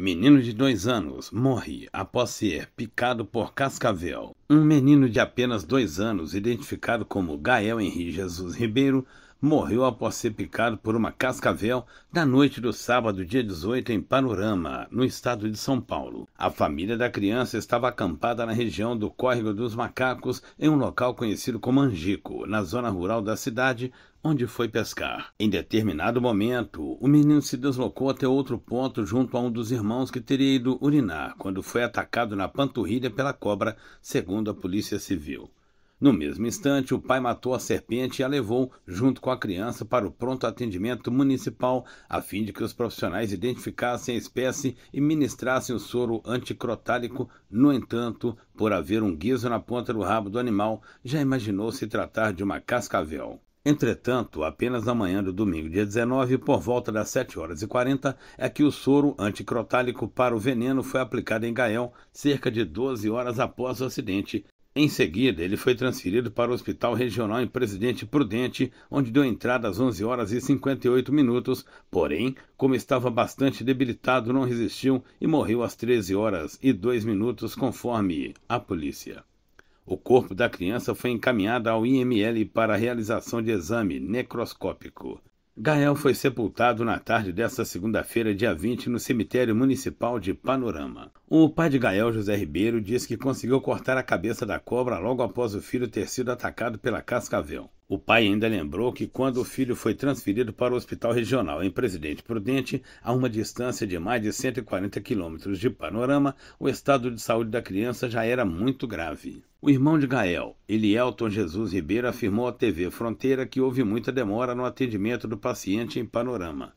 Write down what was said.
Menino de dois anos morre após ser picado por cascavel. Um menino de apenas dois anos, identificado como Gael Henrique Jesus Ribeiro, morreu após ser picado por uma cascavel na noite do sábado, dia 18, em Panorama, no estado de São Paulo. A família da criança estava acampada na região do Córrego dos Macacos, em um local conhecido como Angico, na zona rural da cidade, onde foi pescar. Em determinado momento, o menino se deslocou até outro ponto junto a um dos irmãos que teria ido urinar, quando foi atacado na panturrilha pela cobra, segundo a Polícia Civil. No mesmo instante, o pai matou a serpente e a levou, junto com a criança, para o pronto atendimento municipal, a fim de que os profissionais identificassem a espécie e ministrassem o soro anticrotálico. No entanto, por haver um guiso na ponta do rabo do animal, já imaginou se tratar de uma cascavel. Entretanto, apenas na manhã do domingo, dia 19, por volta das 7 horas e 40, é que o soro anticrotálico para o veneno foi aplicado em Gael, cerca de 12 horas após o acidente, em seguida, ele foi transferido para o Hospital Regional em Presidente Prudente, onde deu entrada às 11 horas e 58 minutos, porém, como estava bastante debilitado, não resistiu e morreu às 13 horas e 2 minutos, conforme a polícia. O corpo da criança foi encaminhado ao IML para a realização de exame necroscópico. Gael foi sepultado na tarde desta segunda-feira, dia 20, no cemitério municipal de Panorama. O pai de Gael, José Ribeiro, disse que conseguiu cortar a cabeça da cobra logo após o filho ter sido atacado pela cascavel. O pai ainda lembrou que quando o filho foi transferido para o hospital regional em Presidente Prudente, a uma distância de mais de 140 quilômetros de Panorama, o estado de saúde da criança já era muito grave. O irmão de Gael, Elielton Jesus Ribeiro, afirmou à TV Fronteira que houve muita demora no atendimento do paciente em Panorama.